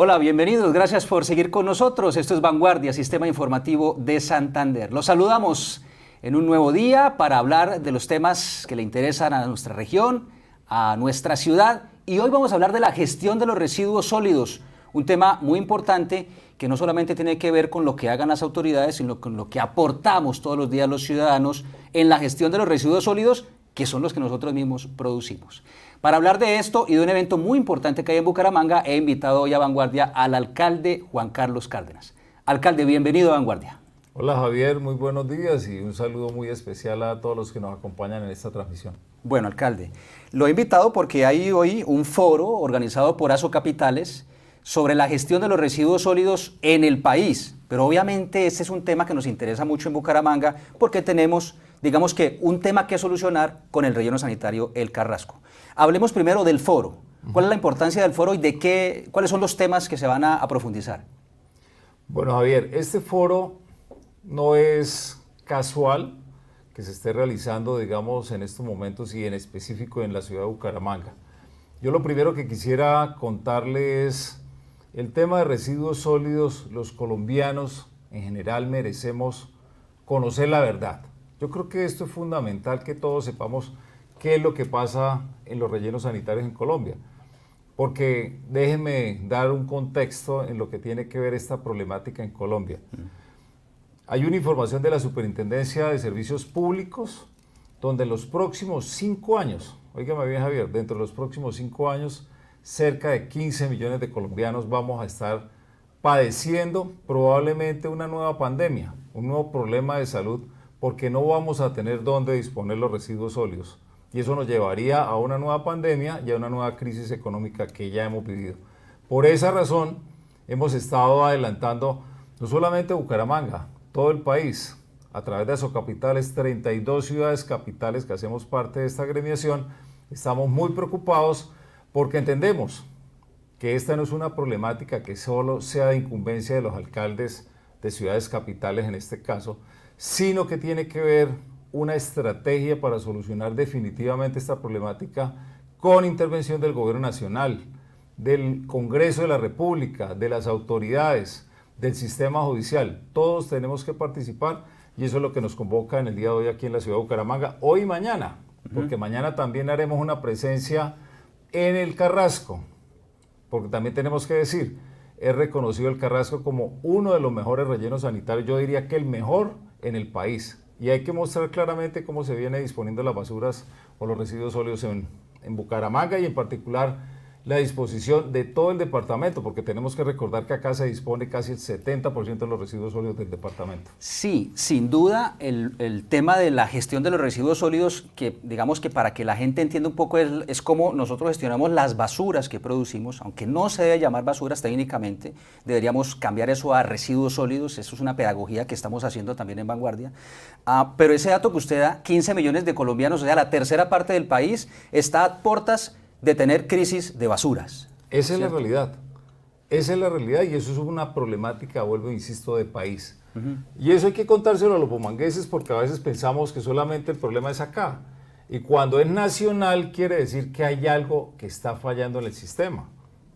Hola, bienvenidos. Gracias por seguir con nosotros. Esto es Vanguardia, Sistema Informativo de Santander. Los saludamos en un nuevo día para hablar de los temas que le interesan a nuestra región, a nuestra ciudad. Y hoy vamos a hablar de la gestión de los residuos sólidos, un tema muy importante que no solamente tiene que ver con lo que hagan las autoridades, sino con lo que aportamos todos los días los ciudadanos en la gestión de los residuos sólidos, que son los que nosotros mismos producimos. Para hablar de esto y de un evento muy importante que hay en Bucaramanga, he invitado hoy a Vanguardia al alcalde Juan Carlos Cárdenas. Alcalde, bienvenido a Vanguardia. Hola Javier, muy buenos días y un saludo muy especial a todos los que nos acompañan en esta transmisión. Bueno, alcalde, lo he invitado porque hay hoy un foro organizado por ASO Capitales sobre la gestión de los residuos sólidos en el país. Pero obviamente este es un tema que nos interesa mucho en Bucaramanga porque tenemos digamos que un tema que solucionar con el relleno sanitario El Carrasco. Hablemos primero del foro. ¿Cuál es la importancia del foro y de qué, cuáles son los temas que se van a, profundizar? Bueno, Javier, este foro no es casual que se esté realizando, digamos, en estos momentos y en específico en la ciudad de Bucaramanga. Yo lo primero que quisiera contarles el tema de residuos sólidos, los colombianos en general merecemos conocer la verdad. Yo creo que esto es fundamental que todos sepamos qué es lo que pasa en los rellenos sanitarios en Colombia. Porque déjenme dar un contexto en lo que tiene que ver esta problemática en Colombia. Hay una información de la Superintendencia de Servicios Públicos donde en los próximos cinco años, oígame bien Javier, dentro de los próximos cinco años, cerca de 15 millones de colombianos vamos a estar padeciendo probablemente una nueva pandemia, un nuevo problema de salud porque no vamos a tener dónde disponer los residuos sólidos. Y eso nos llevaría a una nueva pandemia y a una nueva crisis económica que ya hemos vivido. Por esa razón, hemos estado adelantando no solamente Bucaramanga, todo el país, a través de Asocapitales, 32 ciudades capitales que hacemos parte de esta agremiación estamos muy preocupados porque entendemos que esta no es una problemática que solo sea de incumbencia de los alcaldes de ciudades capitales en este caso, sino que tiene que ver una estrategia para solucionar definitivamente esta problemática con intervención del Gobierno Nacional, del Congreso de la República, de las autoridades, del sistema judicial. Todos tenemos que participar y eso es lo que nos convoca en el día de hoy aquí en la ciudad de Bucaramanga, hoy y mañana, porque mañana también haremos una presencia en el Carrasco, porque también tenemos que decir, es reconocido el Carrasco como uno de los mejores rellenos sanitarios, yo diría que el mejor en el país. Y hay que mostrar claramente cómo se viene disponiendo las basuras o los residuos sólidos en, en Bucaramanga y en particular la disposición de todo el departamento, porque tenemos que recordar que acá se dispone casi el 70% de los residuos sólidos del departamento. Sí, sin duda el, tema de la gestión de los residuos sólidos, que digamos que para que la gente entienda un poco es, es cómo nosotros gestionamos las basuras que producimos, aunque no se debe llamar basuras técnicamente, deberíamos cambiar eso a residuos sólidos, eso es una pedagogía que estamos haciendo también en vanguardia, ah, pero ese dato que usted da, 15 millones de colombianos, o sea, la tercera parte del país, está a portas de tener crisis de basuras. Esa es la realidad. Esa es la realidad y eso es una problemática, vuelvo, insisto, de país. Y eso hay que contárselo a los bomangueses porque a veces pensamos que solamente el problema es acá. Y cuando es nacional quiere decir que hay algo que está fallando en el sistema.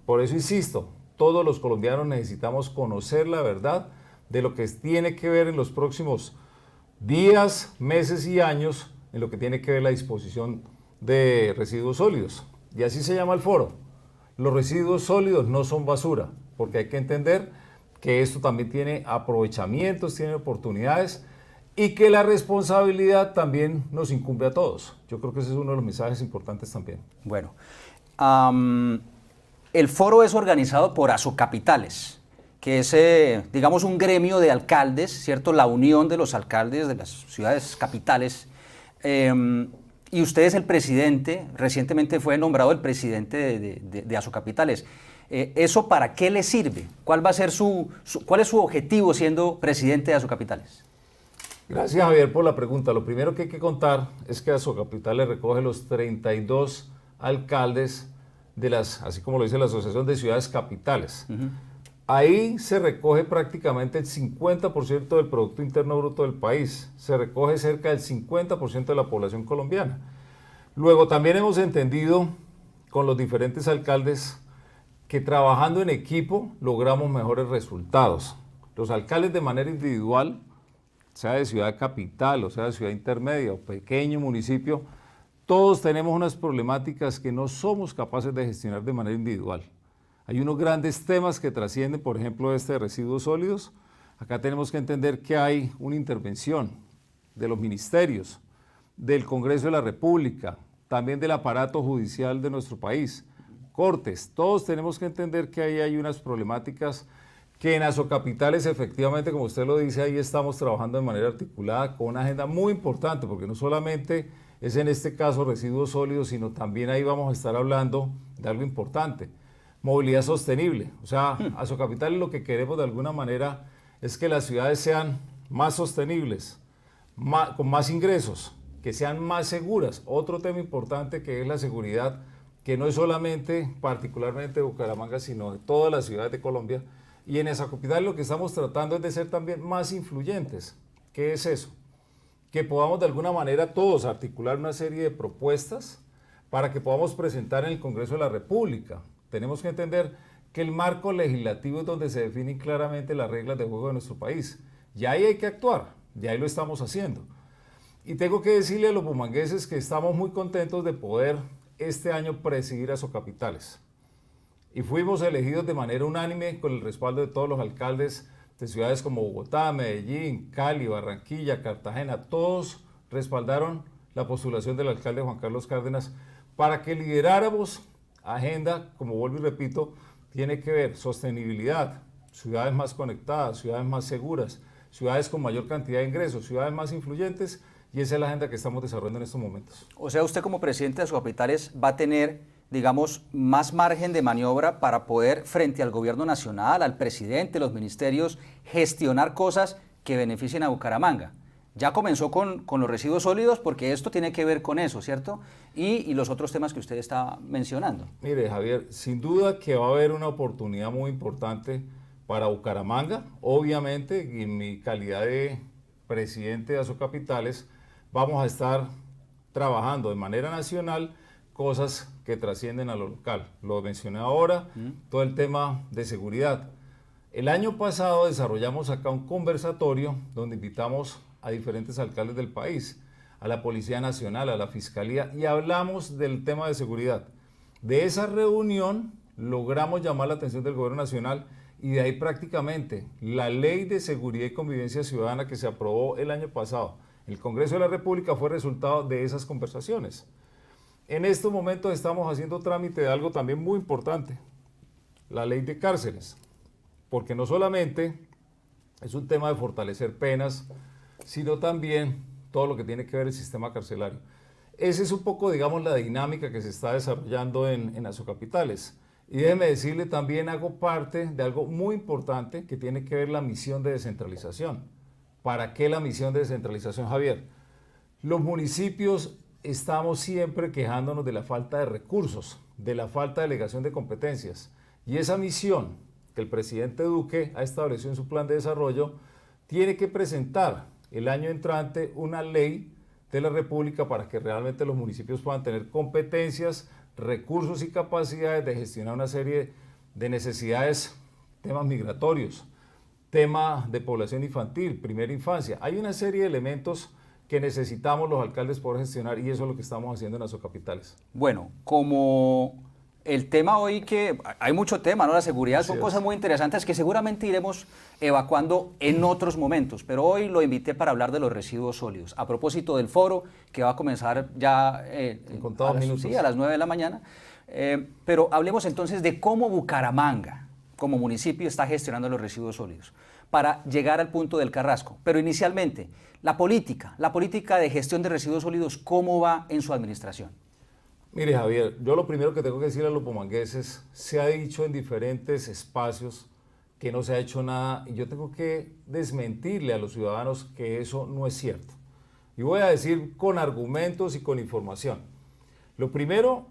Por eso insisto, todos los colombianos necesitamos conocer la verdad de lo que tiene que ver en los próximos días, meses y años en lo que tiene que ver la disposición de residuos sólidos y así se llama el foro. Los residuos sólidos no son basura, porque hay que entender que esto también tiene aprovechamientos, tiene oportunidades y que la responsabilidad también nos incumbe a todos. Yo creo que ese es uno de los mensajes importantes también. Bueno, el foro es organizado por Asocapitales, que es, eh, digamos, un gremio de alcaldes, ¿cierto? La unión de los alcaldes de las ciudades capitales. Em, y usted es el presidente, recientemente fue nombrado el presidente de, de, eh, ¿Eso para qué le sirve? ¿Cuál va a ser su, cuál es su objetivo siendo presidente de Asocapitales? Gracias Javier por la pregunta. Lo primero que hay que contar es que Azocapitales recoge los 32 alcaldes de las, así como lo dice la Asociación de Ciudades Capitales. Ahí se recoge prácticamente el 50% del Producto Interno Bruto del país, se recoge cerca del 50% de la población colombiana. Luego también hemos entendido con los diferentes alcaldes que trabajando en equipo logramos mejores resultados. Los alcaldes de manera individual, sea de ciudad capital o sea de ciudad intermedia o pequeño municipio, todos tenemos unas problemáticas que no somos capaces de gestionar de manera individual. Hay unos grandes temas que trascienden, por ejemplo, este de residuos sólidos. Acá tenemos que entender que hay una intervención de los ministerios, del Congreso de la República, también del aparato judicial de nuestro país, cortes. Todos tenemos que entender que ahí hay unas problemáticas que en Asocapitales efectivamente, como usted lo dice, ahí estamos trabajando de manera articulada con una agenda muy importante, porque no solamente es en este caso residuos sólidos, sino también ahí vamos a estar hablando de algo importante, movilidad sostenible. O sea, a su capital lo que queremos de alguna manera es que las ciudades sean más sostenibles, más, con más ingresos, que sean más seguras. Otro tema importante que es la seguridad, que no es solamente particularmente de Bucaramanga, sino de todas las ciudades de Colombia. Y en esa capital lo que estamos tratando es de ser también más influyentes. ¿Qué es eso? Que podamos de alguna manera todos articular una serie de propuestas para que podamos presentar en el Congreso de la República, tenemos que entender que el marco legislativo es donde se definen claramente las reglas de juego de nuestro país. Y ahí hay que actuar, y ahí lo estamos haciendo. Y tengo que decirle a los bumangueses que estamos muy contentos de poder este año presidir a capitales. Y fuimos elegidos de manera unánime con el respaldo de todos los alcaldes de ciudades como Bogotá, Medellín, Cali, Barranquilla, Cartagena. Todos respaldaron la postulación del alcalde Juan Carlos Cárdenas para que lideráramos agenda, como vuelvo y repito, tiene que ver sostenibilidad, ciudades más conectadas, ciudades más seguras, ciudades con mayor cantidad de ingresos, ciudades más influyentes, y esa es la agenda que estamos desarrollando en estos momentos. O sea, usted como presidente de sus capitales va a tener, digamos, más margen de maniobra para poder, frente al gobierno nacional, al presidente, los ministerios, gestionar cosas que beneficien a Bucaramanga. Ya comenzó con, con, los residuos sólidos porque esto tiene que ver con eso, ¿cierto? Y, los otros temas que usted está mencionando. Mire, Javier, sin duda que va a haber una oportunidad muy importante para Bucaramanga. Obviamente, en mi calidad de presidente de Azocapitales, vamos a estar trabajando de manera nacional cosas que trascienden a lo local. Lo mencioné ahora, mm. todo el tema de seguridad. El año pasado desarrollamos acá un conversatorio donde invitamos a diferentes alcaldes del país, a la Policía Nacional, a la Fiscalía, y hablamos del tema de seguridad. De esa reunión logramos llamar la atención del Gobierno Nacional y de ahí prácticamente la Ley de Seguridad y Convivencia Ciudadana que se aprobó el año pasado. El Congreso de la República fue resultado de esas conversaciones. En estos momentos estamos haciendo trámite de algo también muy importante, la ley de cárceles, porque no solamente es un tema de fortalecer penas, sino también todo lo que tiene que ver el sistema carcelario. Esa es un poco, digamos, la dinámica que se está desarrollando en, en Azocapitales. Y déjeme decirle, también hago parte de algo muy importante que tiene que ver la misión de descentralización. ¿Para qué la misión de descentralización, Javier? Los municipios estamos siempre quejándonos de la falta de recursos, de la falta de delegación de competencias. Y esa misión que el presidente Duque ha establecido en su plan de desarrollo tiene que presentar el año entrante una ley de la República para que realmente los municipios puedan tener competencias, recursos y capacidades de gestionar una serie de necesidades, temas migratorios, tema de población infantil, primera infancia. Hay una serie de elementos que necesitamos los alcaldes poder gestionar y eso es lo que estamos haciendo en las capitales. Bueno, como el tema hoy que hay mucho tema, ¿no? La seguridad son cosas muy interesantes que seguramente iremos evacuando en otros momentos, pero hoy lo invité para hablar de los residuos sólidos. A propósito del foro que va a comenzar ya eh, a, las, sí, a, las, 9 de la mañana, eh, pero hablemos entonces de cómo Bucaramanga como municipio está gestionando los residuos sólidos para llegar al punto del carrasco. Pero inicialmente, la política, la política de gestión de residuos sólidos, ¿cómo va en su administración? Mire Javier, yo lo primero que tengo que decir a los pomangueses, se ha dicho en diferentes espacios que no se ha hecho nada y yo tengo que desmentirle a los ciudadanos que eso no es cierto. Y voy a decir con argumentos y con información. Lo primero,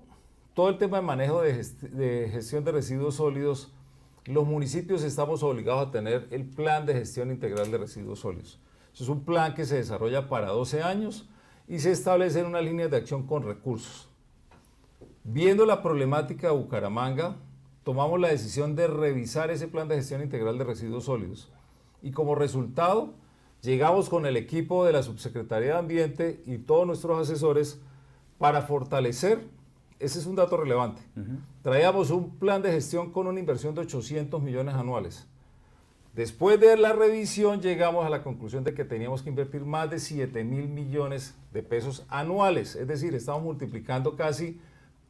todo el tema de manejo de, gestión de residuos sólidos, los municipios estamos obligados a tener el plan de gestión integral de residuos sólidos. es un plan que se desarrolla para 12 años y se establece en una línea de acción con recursos. Viendo la problemática de Bucaramanga, tomamos la decisión de revisar ese plan de gestión integral de residuos sólidos y como resultado llegamos con el equipo de la Subsecretaría de Ambiente y todos nuestros asesores para fortalecer, ese es un dato relevante, traíamos un plan de gestión con una inversión de 800 millones anuales. Después de la revisión llegamos a la conclusión de que teníamos que invertir más de 7 mil millones de pesos anuales, es decir, estamos multiplicando casi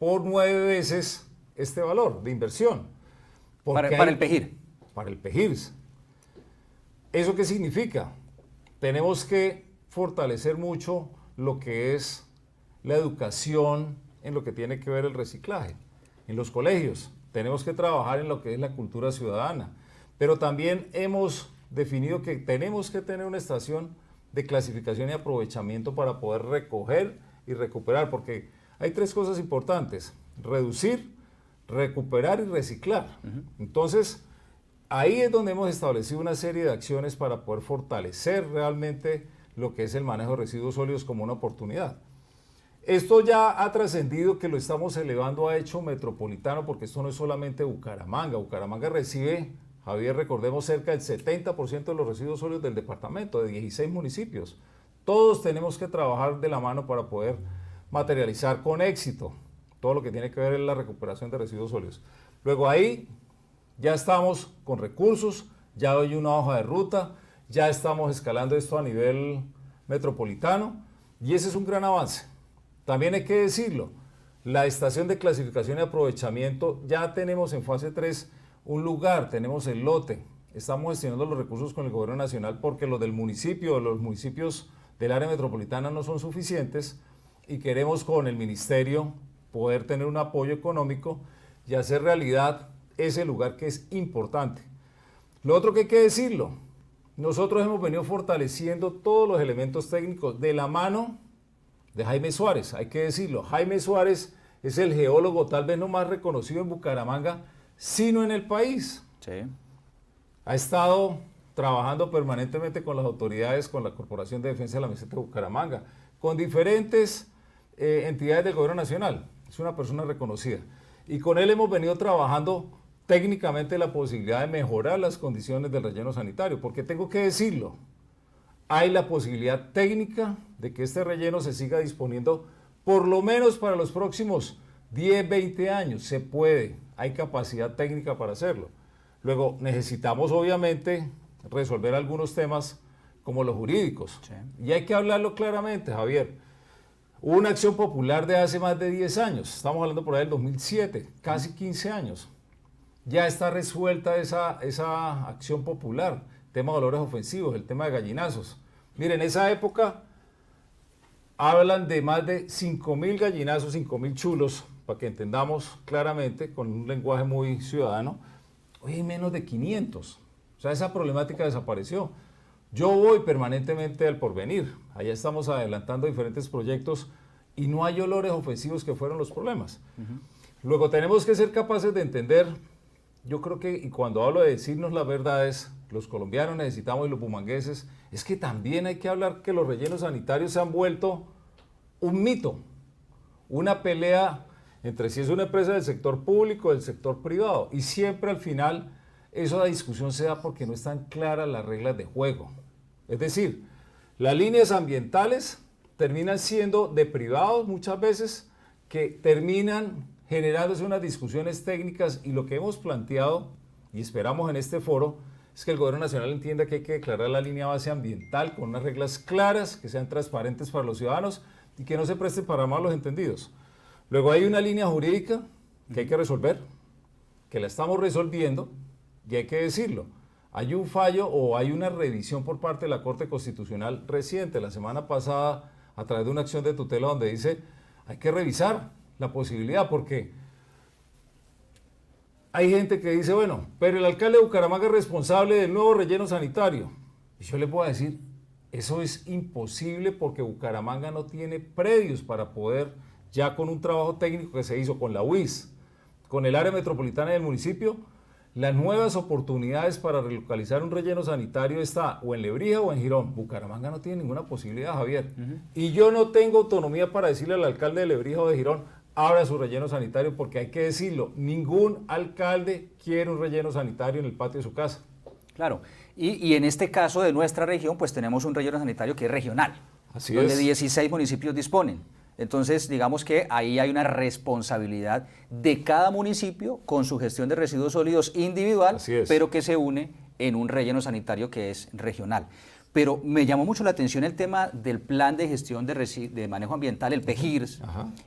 por nueve veces este valor de inversión. Para, el PEGIR. Para el pejir, ¿Eso qué significa? Tenemos que fortalecer mucho lo que es la educación en lo que tiene que ver el reciclaje. En los colegios tenemos que trabajar en lo que es la cultura ciudadana, pero también hemos definido que tenemos que tener una estación de clasificación y aprovechamiento para poder recoger y recuperar, porque hay tres cosas importantes, reducir, recuperar y reciclar. Entonces, ahí es donde hemos establecido una serie de acciones para poder fortalecer realmente lo que es el manejo de residuos sólidos como una oportunidad. Esto ya ha trascendido que lo estamos elevando a hecho metropolitano porque esto no es solamente Bucaramanga. Bucaramanga recibe, Javier, recordemos, cerca del 70% de los residuos sólidos del departamento, de 16 municipios. Todos tenemos que trabajar de la mano para poder materializar con éxito todo lo que tiene que ver en la recuperación de residuos sólidos. Luego ahí ya estamos con recursos, ya doy una hoja de ruta, ya estamos escalando esto a nivel metropolitano y ese es un gran avance. También hay que decirlo, la estación de clasificación y aprovechamiento ya tenemos en fase 3 un lugar, tenemos el lote, estamos gestionando los recursos con el gobierno nacional porque los del municipio, los municipios del área metropolitana no son suficientes y queremos con el ministerio poder tener un apoyo económico y hacer realidad ese lugar que es importante. Lo otro que hay que decirlo, nosotros hemos venido fortaleciendo todos los elementos técnicos de la mano de Jaime Suárez, hay que decirlo. Jaime Suárez es el geólogo tal vez no más reconocido en Bucaramanga, sino en el país. Ha estado trabajando permanentemente con las autoridades, con la Corporación de Defensa de la Meseta de Bucaramanga, con diferentes eh, entidades del gobierno nacional. Es una persona reconocida. Y con él hemos venido trabajando técnicamente la posibilidad de mejorar las condiciones del relleno sanitario, porque tengo que decirlo, hay la posibilidad técnica de que este relleno se siga disponiendo por lo menos para los próximos 10, 20 años. Se puede, hay capacidad técnica para hacerlo. Luego, necesitamos obviamente resolver algunos temas como los jurídicos. Y hay que hablarlo claramente, Javier. Hubo una acción popular de hace más de 10 años, estamos hablando por ahí del 2007, casi 15 años. Ya está resuelta esa, acción popular, tema de valores ofensivos, el tema de gallinazos. Miren, en esa época hablan de más de 5.000 gallinazos, 5.000 chulos, para que entendamos claramente, con un lenguaje muy ciudadano. Hoy menos de 500. O sea, esa problemática desapareció. Yo voy permanentemente al porvenir. Allá estamos adelantando diferentes proyectos y no hay olores ofensivos que fueron los problemas. Luego tenemos que ser capaces de entender, yo creo que, y cuando hablo de decirnos las verdades, los colombianos necesitamos y los bumangueses, es que también hay que hablar que los rellenos sanitarios se han vuelto un mito, una pelea entre si es una empresa del sector público o del sector privado. Y siempre al final esa discusión se da porque no están claras las reglas de juego. Es decir, las líneas ambientales terminan siendo de privados muchas veces que terminan generándose unas discusiones técnicas y lo que hemos planteado y esperamos en este foro es que el gobierno nacional entienda que hay que declarar la línea base ambiental con unas reglas claras, que sean transparentes para los ciudadanos y que no se preste para malos entendidos. Luego hay una línea jurídica que hay que resolver, que la estamos resolviendo y hay que decirlo. Hay un fallo o hay una revisión por parte de la Corte Constitucional reciente, la semana pasada, a través de una acción de tutela donde dice, hay que revisar la posibilidad porque hay gente que dice, bueno, pero el alcalde de Bucaramanga es responsable del nuevo relleno sanitario. Y yo le puedo decir, eso es imposible porque Bucaramanga no tiene predios para poder, ya con un trabajo técnico que se hizo con la UIS, con el área metropolitana del municipio, las nuevas oportunidades para relocalizar un relleno sanitario está o en Lebrija o en Girón. Bucaramanga no tiene ninguna posibilidad, Javier. Y yo no tengo autonomía para decirle al alcalde de Lebrija o de Girón, abra su relleno sanitario, porque hay que decirlo, ningún alcalde quiere un relleno sanitario en el patio de su casa. Claro, y, en este caso de nuestra región, pues tenemos un relleno sanitario que es regional, donde 16 municipios disponen. Entonces, digamos que ahí hay una responsabilidad de cada municipio con su gestión de residuos sólidos individual, pero que se une en un relleno sanitario que es regional. Pero me llamó mucho la atención el tema del plan de gestión de, manejo ambiental, el PEGIRS,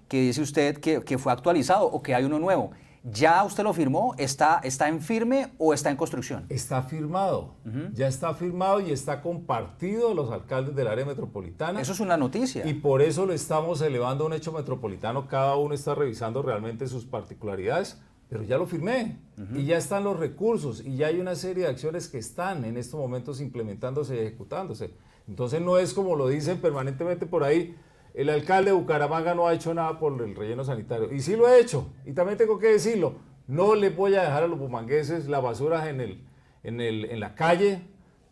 que dice usted que, fue actualizado o que hay uno nuevo. ¿Ya usted lo firmó? ¿Está, está en firme o está en construcción? Está firmado, ya está firmado y está compartido los alcaldes del área metropolitana. Eso es una noticia. Y por eso lo estamos elevando a un hecho metropolitano, cada uno está revisando realmente sus particularidades, pero ya lo firmé y ya están los recursos y ya hay una serie de acciones que están en estos momentos implementándose y ejecutándose. Entonces no es como lo dicen permanentemente por ahí, el alcalde de Bucaramanga no ha hecho nada por el relleno sanitario. Y sí lo ha hecho, y también tengo que decirlo, no le voy a dejar a los bumangueses la basura en, el, en, el, en la calle,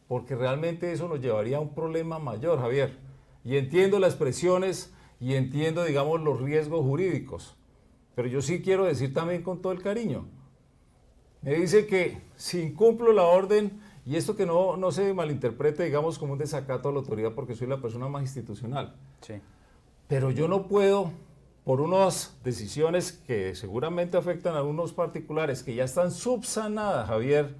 porque realmente eso nos llevaría a un problema mayor, Javier. Y entiendo las presiones y entiendo, digamos, los riesgos jurídicos. Pero yo sí quiero decir también con todo el cariño, me dice que si incumplo la orden, y esto que no, no se malinterprete, digamos, como un desacato a la autoridad, porque soy la persona más institucional. Sí. Pero yo no puedo, por unas decisiones que seguramente afectan a algunos particulares que ya están subsanadas, Javier,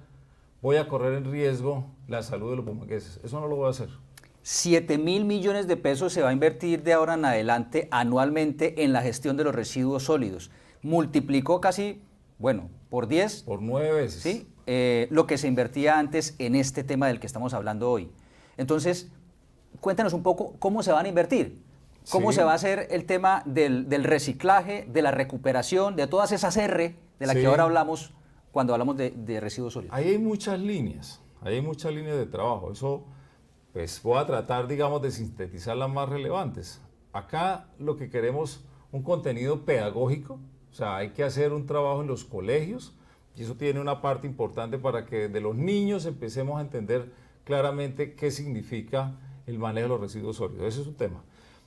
voy a correr en riesgo la salud de los pueblos. Eso no lo voy a hacer. 7 mil millones de pesos se va a invertir de ahora en adelante anualmente en la gestión de los residuos sólidos. Multiplicó casi, bueno, por 10. Por 9 veces. Sí, eh, lo que se invertía antes en este tema del que estamos hablando hoy. Entonces, cuéntanos un poco cómo se van a invertir cómo se va a hacer el tema del, reciclaje, de la recuperación, de todas esas R de las que ahora hablamos cuando hablamos de, residuos sólidos. Ahí hay muchas líneas, hay muchas líneas de trabajo. Eso, pues voy a tratar, digamos, de sintetizar las más relevantes. Acá lo que queremos, un contenido pedagógico, o sea, hay que hacer un trabajo en los colegios y eso tiene una parte importante para que de los niños empecemos a entender claramente qué significa el manejo de los residuos sólidos. Ese es un tema.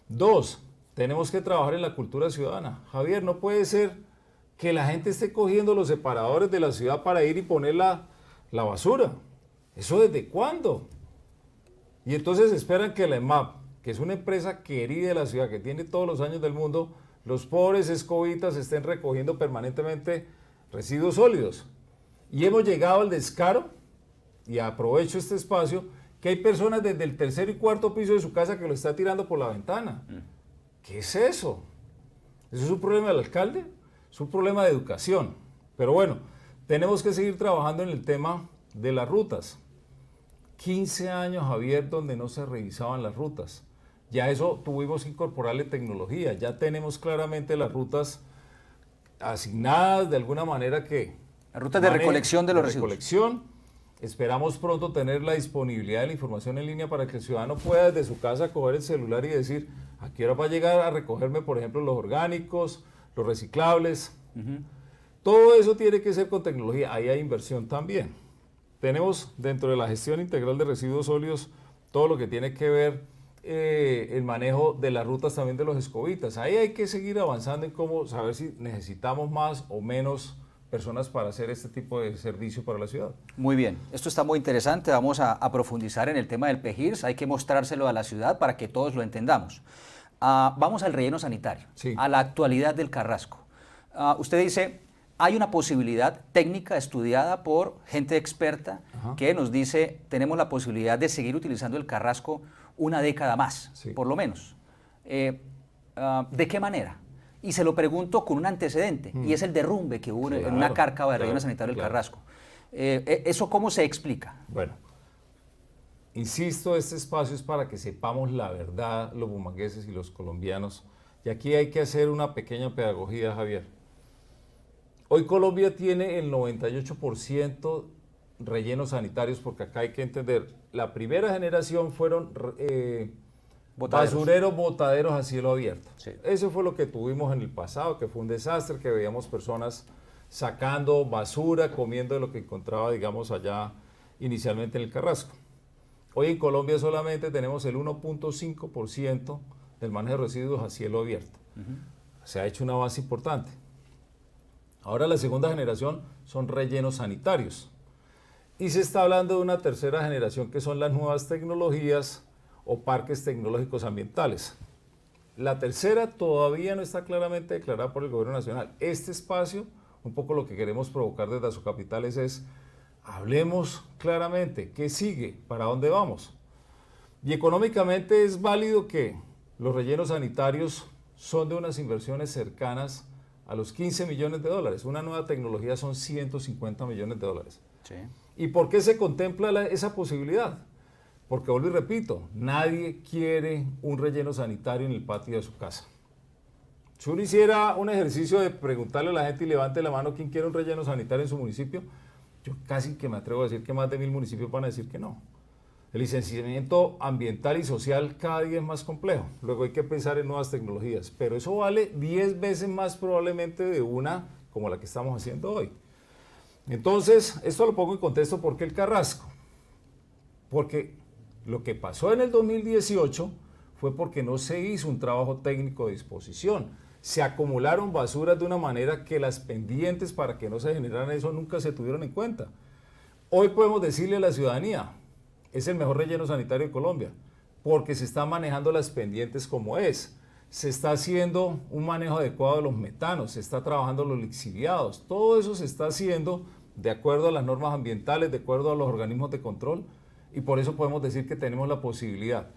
Dos, tenemos que trabajar en la cultura ciudadana. Javier, no puede ser que la gente esté cogiendo los separadores de la ciudad para ir y poner la, basura. ¿Eso desde cuándo? Y entonces esperan que la EMAP, que es una empresa querida de la ciudad, que tiene todos los años del mundo, los pobres escobitas estén recogiendo permanentemente residuos sólidos. Y hemos llegado al descaro, y aprovecho este espacio, que hay personas desde el tercer y cuarto piso de su casa que lo está tirando por la ventana. Mm. ¿Qué es eso? ¿Eso es un problema del alcalde? Es un problema de educación. Pero bueno, tenemos que seguir trabajando en el tema de las rutas. 15 años, Javier, donde no se revisaban las rutas. Ya eso tuvimos que incorporarle tecnología. Ya tenemos claramente las rutas asignadas de alguna manera que... Las rutas de recolección de los Esperamos pronto tener la disponibilidad de la información en línea para que el ciudadano pueda desde su casa coger el celular y decir, ¿a qué hora va a llegar a recogerme, por ejemplo, los orgánicos, los reciclables? Todo eso tiene que ser con tecnología. Ahí hay inversión también. Tenemos dentro de la gestión integral de residuos sólidos todo lo que tiene que ver eh, el manejo de las rutas también de los escobitas. Ahí hay que seguir avanzando en cómo saber si necesitamos más o menos personas para hacer este tipo de servicio para la ciudad. Muy bien, esto está muy interesante, vamos a, profundizar en el tema del PEGIRS, hay que mostrárselo a la ciudad para que todos lo entendamos. Ah, vamos al relleno sanitario, a la actualidad del Carrasco. Ah, usted dice, hay una posibilidad técnica estudiada por gente experta que nos dice, tenemos la posibilidad de seguir utilizando el Carrasco una década más, por lo menos. Eh, ah, ¿De qué manera? Y se lo pregunto con un antecedente, y es el derrumbe que hubo en una cárcava de Relleno Sanitario del Carrasco. Eh, eh, ¿Eso cómo se explica? Bueno, insisto, este espacio es para que sepamos la verdad, los bumangueses y los colombianos. Y aquí hay que hacer una pequeña pedagogía, Javier. Hoy Colombia tiene el 98% rellenos sanitarios, porque acá hay que entender, la primera generación fueron eh, Basureros, botaderos a cielo abierto. Eso fue lo que tuvimos en el pasado, que fue un desastre, que veíamos personas sacando basura, comiendo lo que encontraba, digamos, allá inicialmente en el Carrasco. Hoy en Colombia solamente tenemos el 1.5% del manejo de residuos a cielo abierto. Se ha hecho una base importante. Ahora la segunda generación son rellenos sanitarios. Y se está hablando de una tercera generación que son las nuevas tecnologías o parques tecnológicos ambientales. La tercera todavía no está claramente declarada por el gobierno nacional. Este espacio, un poco lo que queremos provocar desde sus capitales es, hablemos claramente, ¿qué sigue? ¿Para dónde vamos? Y económicamente es válido que los rellenos sanitarios son de unas inversiones cercanas a los 15 millones de dólares. Una nueva tecnología son 150 millones de dólares. ¿Y por qué se contempla esa posibilidad? Porque vuelvo y repito, nadie quiere un relleno sanitario en el patio de su casa. Si uno hiciera un ejercicio de preguntarle a la gente y levante la mano quién quiere un relleno sanitario en su municipio, yo casi que me atrevo a decir que más de mil municipios van a decir que no. El licenciamiento ambiental y social cada día es más complejo. Luego hay que pensar en nuevas tecnologías, pero eso vale 10 veces más probablemente de una como la que estamos haciendo hoy. Entonces, esto lo pongo en contexto porque el Carrasco, porque lo que pasó en el 2018 fue porque no se hizo un trabajo técnico de disposición. Se acumularon basuras de una manera que las pendientes para que no se generaran eso nunca se tuvieron en cuenta. Hoy podemos decirle a la ciudadanía, es el mejor relleno sanitario de Colombia, porque se están manejando las pendientes como es. Se está haciendo un manejo adecuado de los metanos, se está trabajando los lixiviados, todo eso se está haciendo de acuerdo a las normas ambientales, de acuerdo a los organismos de control y por eso podemos decir que tenemos la posibilidad,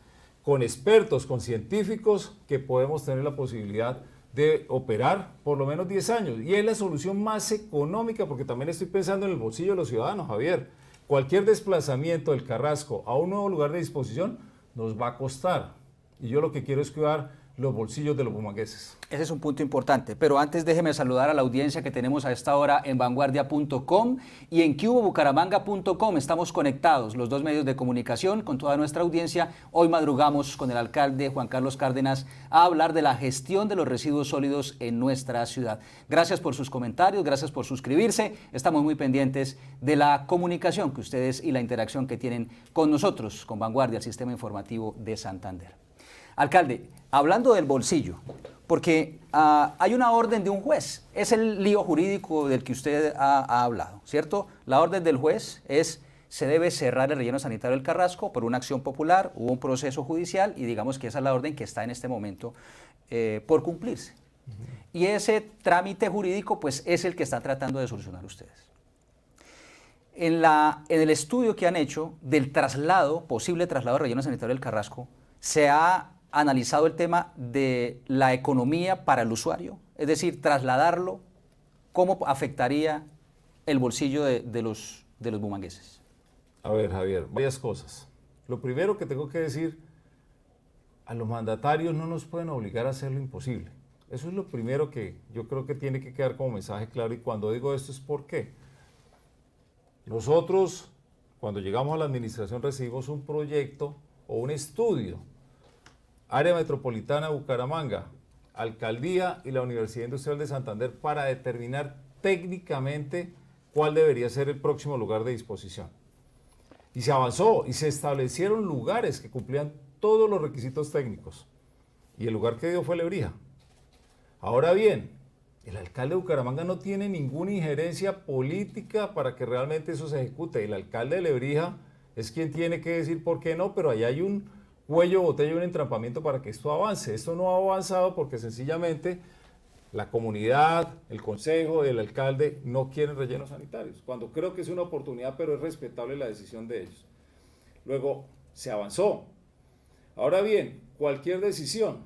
con expertos, con científicos, que podemos tener la posibilidad de operar por lo menos 10 años. Y es la solución más económica, porque también estoy pensando en el bolsillo de los ciudadanos, Javier. Cualquier desplazamiento del Carrasco a un nuevo lugar de disposición nos va a costar. Y yo lo que quiero es cuidar los bolsillos de los bumangueses. Ese es un punto importante. Pero antes déjeme saludar a la audiencia que tenemos a esta hora en vanguardia.com y en cubobucaramanga.com. Estamos conectados los dos medios de comunicación con toda nuestra audiencia. Hoy madrugamos con el alcalde Juan Carlos Cárdenas a hablar de la gestión de los residuos sólidos en nuestra ciudad. Gracias por sus comentarios, gracias por suscribirse. Estamos muy pendientes de la comunicación que ustedes y la interacción que tienen con nosotros, con Vanguardia, el Sistema Informativo de Santander. Alcalde, hablando del bolsillo, porque ah, hay una orden de un juez, es el lío jurídico del que usted ha, hablado, ¿cierto? La orden del juez es se debe cerrar el relleno sanitario del Carrasco por una acción popular, hubo un proceso judicial y digamos que esa es la orden que está en este momento eh, por cumplirse. Y ese trámite jurídico pues es el que está tratando de solucionar ustedes. En, la, en el estudio que han hecho del traslado, posible traslado del relleno sanitario del Carrasco, se ha analizado el tema de la economía para el usuario, es decir, trasladarlo, cómo afectaría el bolsillo de, los, de los bumangueses. A ver, Javier, varias cosas. Lo primero que tengo que decir, a los mandatarios no nos pueden obligar a hacer lo imposible. Eso es lo primero que yo creo que tiene que quedar como mensaje claro y cuando digo esto es por qué. Nosotros, cuando llegamos a la administración, recibimos un proyecto o un estudio Área Metropolitana de Bucaramanga, Alcaldía y la Universidad Industrial de Santander para determinar técnicamente cuál debería ser el próximo lugar de disposición. Y se avanzó y se establecieron lugares que cumplían todos los requisitos técnicos. Y el lugar que dio fue Lebrija. Ahora bien, el alcalde de Bucaramanga no tiene ninguna injerencia política para que realmente eso se ejecute. y El alcalde de Lebrija es quien tiene que decir por qué no, pero ahí hay un cuello, botella y un entrampamiento para que esto avance. Esto no ha avanzado porque sencillamente la comunidad, el consejo, el alcalde no quieren rellenos sanitarios, cuando creo que es una oportunidad, pero es respetable la decisión de ellos. Luego, se avanzó. Ahora bien, cualquier decisión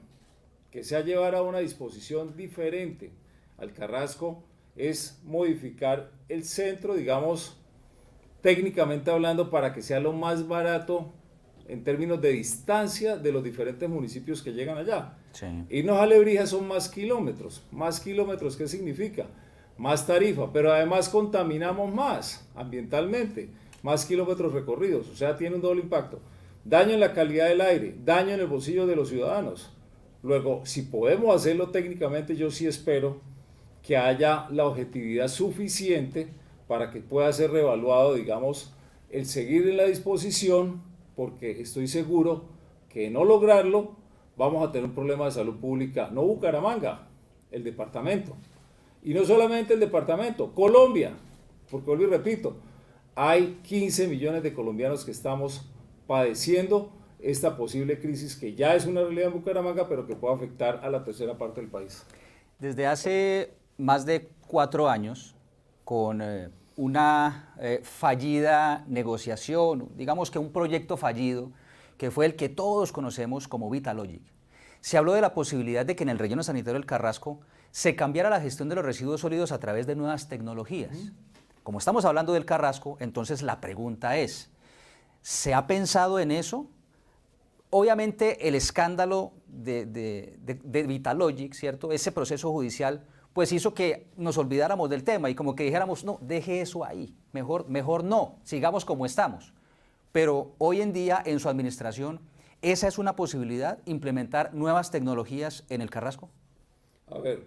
que sea llevar a una disposición diferente al Carrasco es modificar el centro, digamos, técnicamente hablando, para que sea lo más barato en términos de distancia de los diferentes municipios que llegan allá. Sí. Irnos a son más kilómetros. Más kilómetros, ¿qué significa? Más tarifa, pero además contaminamos más ambientalmente, más kilómetros recorridos, o sea, tiene un doble impacto. Daño en la calidad del aire, daño en el bolsillo de los ciudadanos. Luego, si podemos hacerlo técnicamente, yo sí espero que haya la objetividad suficiente para que pueda ser revaluado, digamos, el seguir en la disposición porque estoy seguro que no lograrlo vamos a tener un problema de salud pública, no Bucaramanga, el departamento. Y no solamente el departamento, Colombia, porque vuelvo y repito, hay 15 millones de colombianos que estamos padeciendo esta posible crisis que ya es una realidad en Bucaramanga, pero que puede afectar a la tercera parte del país. Desde hace más de cuatro años, con eh, una eh, fallida negociación, digamos que un proyecto fallido, que fue el que todos conocemos como Vitalogic. Se habló de la posibilidad de que en el relleno sanitario del Carrasco se cambiara la gestión de los residuos sólidos a través de nuevas tecnologías. Como estamos hablando del Carrasco, entonces la pregunta es, ¿se ha pensado en eso? Obviamente el escándalo de, de, de Vitalogic, ¿cierto? Ese proceso judicial pues hizo que nos olvidáramos del tema y como que dijéramos, no, deje eso ahí, mejor, mejor no, sigamos como estamos. Pero hoy en día en su administración, ¿esa es una posibilidad, implementar nuevas tecnologías en el Carrasco? A ver,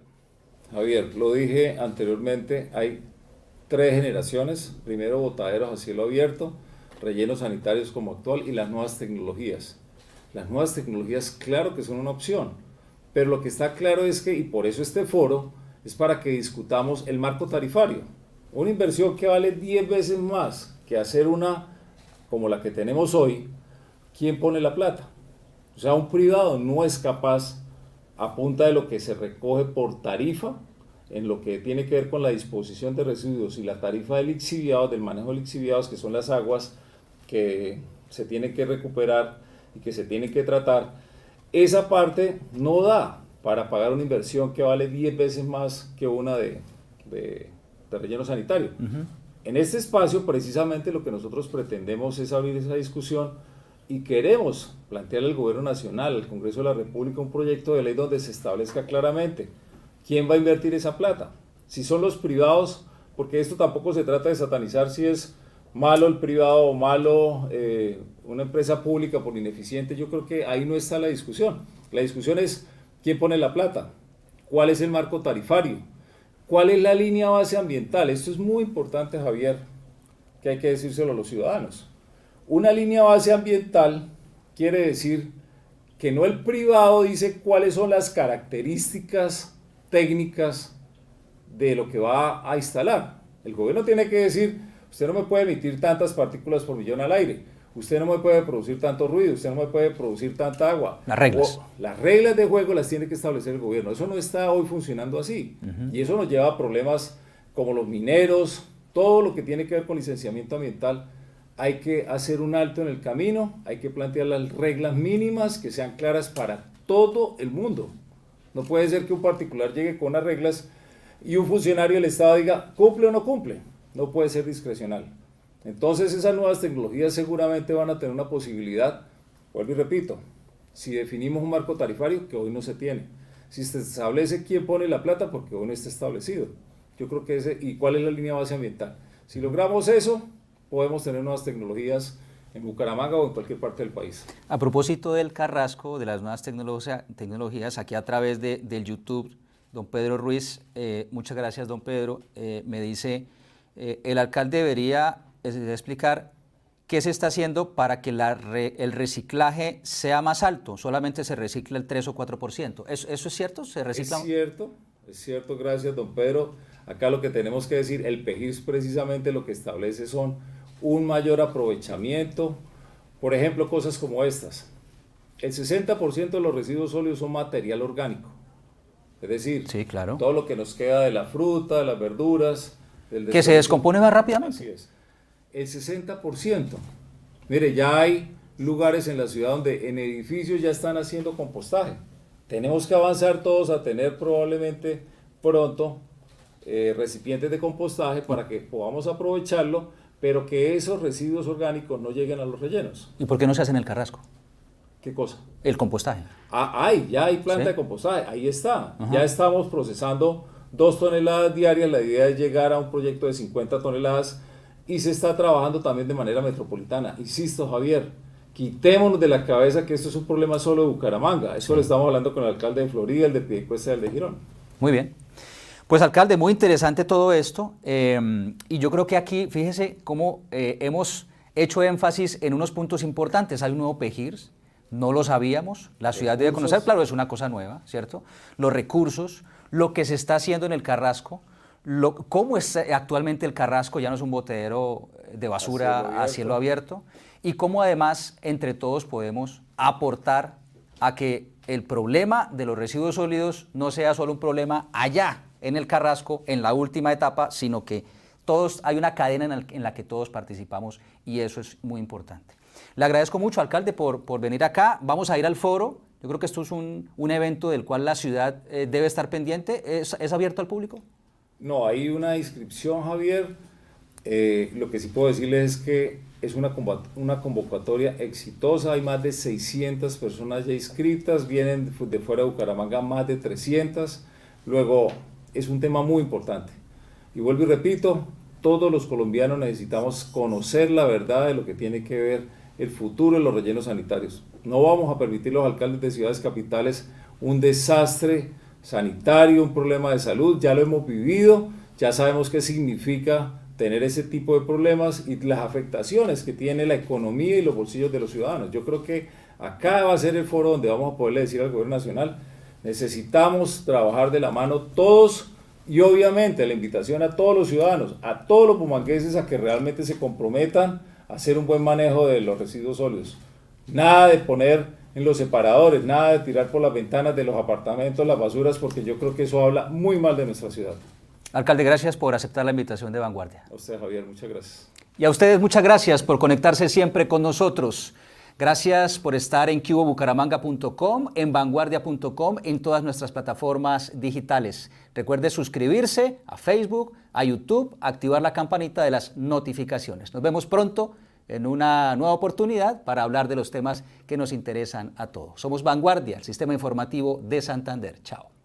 Javier, lo dije anteriormente, hay tres generaciones, primero botaderos a cielo abierto, rellenos sanitarios como actual y las nuevas tecnologías. Las nuevas tecnologías claro que son una opción, pero lo que está claro es que, y por eso este foro, es para que discutamos el marco tarifario. Una inversión que vale 10 veces más que hacer una como la que tenemos hoy, ¿quién pone la plata? O sea, un privado no es capaz, a punta de lo que se recoge por tarifa, en lo que tiene que ver con la disposición de residuos y la tarifa de lixiviados, del manejo de lixiviados, que son las aguas que se tienen que recuperar y que se tienen que tratar, esa parte no da para pagar una inversión que vale 10 veces más que una de, relleno sanitario. En este espacio, precisamente lo que nosotros pretendemos es abrir esa discusión y queremos plantear al Gobierno Nacional, al Congreso de la República, un proyecto de ley donde se establezca claramente quién va a invertir esa plata. Si son los privados, porque esto tampoco se trata de satanizar si es malo el privado o malo eh, una empresa pública por ineficiente, yo creo que ahí no está la discusión. La discusión es ¿Quién pone la plata? ¿Cuál es el marco tarifario? ¿Cuál es la línea base ambiental? Esto es muy importante, Javier, que hay que decírselo a los ciudadanos. Una línea base ambiental quiere decir que no el privado dice cuáles son las características técnicas de lo que va a instalar. El gobierno tiene que decir, usted no me puede emitir tantas partículas por millón al aire Usted no me puede producir tanto ruido, usted no me puede producir tanta agua. Las reglas. las reglas de juego las tiene que establecer el gobierno. Eso no está hoy funcionando así. Y eso nos lleva a problemas como los mineros, todo lo que tiene que ver con licenciamiento ambiental. Hay que hacer un alto en el camino, hay que plantear las reglas mínimas que sean claras para todo el mundo. No puede ser que un particular llegue con las reglas y un funcionario del Estado diga, cumple o no cumple. No puede ser discrecional. Entonces esas nuevas tecnologías seguramente van a tener una posibilidad, vuelvo y repito, si definimos un marco tarifario que hoy no se tiene, si se establece quién pone la plata porque hoy no está establecido. Yo creo que ese, y cuál es la línea base ambiental. Si logramos eso, podemos tener nuevas tecnologías en Bucaramanga o en cualquier parte del país. A propósito del Carrasco, de las nuevas tecnologías, aquí a través de, del YouTube, don Pedro Ruiz, eh, muchas gracias don Pedro, eh, me dice, eh, el alcalde debería explicar qué se está haciendo para que el reciclaje sea más alto. Solamente se recicla el 3 o 4%. ¿Eso, eso es cierto? ¿Se recicla? Es cierto, es cierto, gracias, don Pedro. Acá lo que tenemos que decir, el PEGIS precisamente lo que establece son un mayor aprovechamiento, por ejemplo, cosas como estas. El 60% de los residuos sólidos son material orgánico. Es decir, sí, claro. todo lo que nos queda de la fruta, de las verduras. Del que se descompone más rápidamente. Así es el 60%. Mire, ya hay lugares en la ciudad donde en edificios ya están haciendo compostaje. Tenemos que avanzar todos a tener probablemente pronto eh, recipientes de compostaje para que podamos aprovecharlo, pero que esos residuos orgánicos no lleguen a los rellenos. ¿Y por qué no se hace en el Carrasco? ¿Qué cosa? El compostaje. Ah, hay, ya hay planta de compostaje, ahí está. Ya estamos procesando dos toneladas diarias. La idea es llegar a un proyecto de 50 toneladas y se está trabajando también de manera metropolitana. Insisto, Javier, quitémonos de la cabeza que esto es un problema solo de Bucaramanga. Eso lo estamos hablando con el alcalde en Florida, el de Piedecuesta y el de Girón. Muy bien. Pues alcalde, muy interesante todo esto. Eh, y yo creo que aquí, fíjese cómo eh, hemos hecho énfasis en unos puntos importantes. Hay un nuevo PEGIRS, no lo sabíamos, la ciudad debe conocer, claro, es una cosa nueva, ¿cierto? Los recursos, lo que se está haciendo en el Carrasco, cómo es actualmente el Carrasco, ya no es un botadero eh, de basura a cielo, abierto, y cómo además entre todos podemos aportar a que el problema de los residuos sólidos no sea solo un problema allá en el Carrasco, en la última etapa, sino que todos, hay una cadena en, la que todos participamos y eso es muy importante. Le agradezco mucho, alcalde, por, por venir acá. Vamos a ir al foro. Yo creo que esto es un, evento del cual la ciudad eh, debe estar pendiente. ¿Es abierto al público? No, hay una inscripción, Javier. Eh, lo que sí puedo decirles es que es una, una convocatoria exitosa. Hay más de 600 personas ya inscritas. Vienen de fuera de Bucaramanga más de 300. Luego, es un tema muy importante. Y vuelvo y repito, todos los colombianos necesitamos conocer la verdad de lo que tiene que ver el futuro de los rellenos sanitarios. No vamos a permitir los alcaldes de ciudades capitales un desastre sanitario, un problema de salud, ya lo hemos vivido, ya sabemos qué significa tener ese tipo de problemas y las afectaciones que tiene la economía y los bolsillos de los ciudadanos. Yo creo que acá va a ser el foro donde vamos a poderle decir al gobierno nacional, necesitamos trabajar de la mano todos y obviamente la invitación a todos los ciudadanos, a todos los bumangueses a que realmente se comprometan a hacer un buen manejo de los residuos sólidos. Nada de poner en los separadores, nada de tirar por las ventanas de los apartamentos las basuras, porque yo creo que eso habla muy mal de nuestra ciudad. Alcalde, gracias por aceptar la invitación de Vanguardia. A usted, Javier, muchas gracias. Y a ustedes, muchas gracias por conectarse siempre con nosotros. Gracias por estar en cubobucaramanga.com, en vanguardia.com, en todas nuestras plataformas digitales. Recuerde suscribirse a Facebook, a YouTube, activar la campanita de las notificaciones. Nos vemos pronto en una nueva oportunidad para hablar de los temas que nos interesan a todos. Somos Vanguardia, el Sistema Informativo de Santander. Chao.